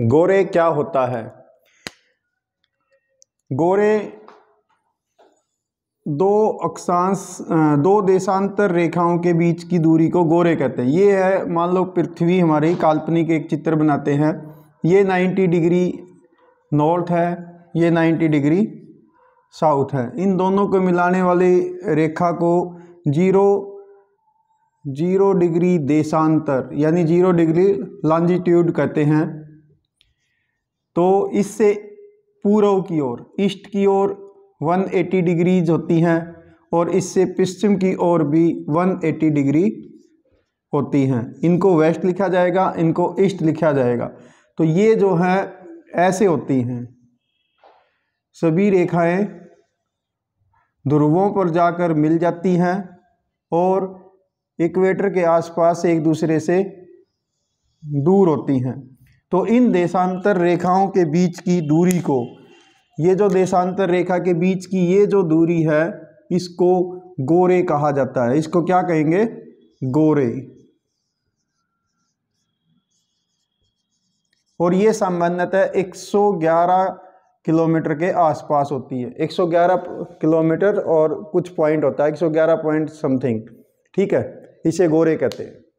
गोरे क्या होता है गोरे दो अक्षांश दो देशांतर रेखाओं के बीच की दूरी को गोरे कहते हैं ये है मान लो पृथ्वी हमारी काल्पनिक एक चित्र बनाते हैं ये 90 डिग्री नॉर्थ है ये 90 डिग्री साउथ है इन दोनों को मिलाने वाली रेखा को जीरो जीरो डिग्री देशांतर यानी जीरो डिग्री लॉन्जिट्यूड कहते हैं तो इससे पूर्व की ओर ईस्ट की ओर 180 डिग्रीज होती हैं और इससे पश्चिम की ओर भी 180 डिग्री होती हैं इनको वेस्ट लिखा जाएगा इनको ईस्ट लिखा जाएगा तो ये जो है ऐसे होती हैं सभी रेखाएं ध्रुवों पर जाकर मिल जाती हैं और इक्वेटर के आसपास एक दूसरे से दूर होती हैं तो इन देशांतर रेखाओं के बीच की दूरी को ये जो देशांतर रेखा के बीच की ये जो दूरी है इसको गोरे कहा जाता है इसको क्या कहेंगे गोरे और ये सामान्यतः 111 किलोमीटर के आसपास होती है 111 किलोमीटर और कुछ पॉइंट होता है 111 पॉइंट समथिंग ठीक है इसे गोरे कहते हैं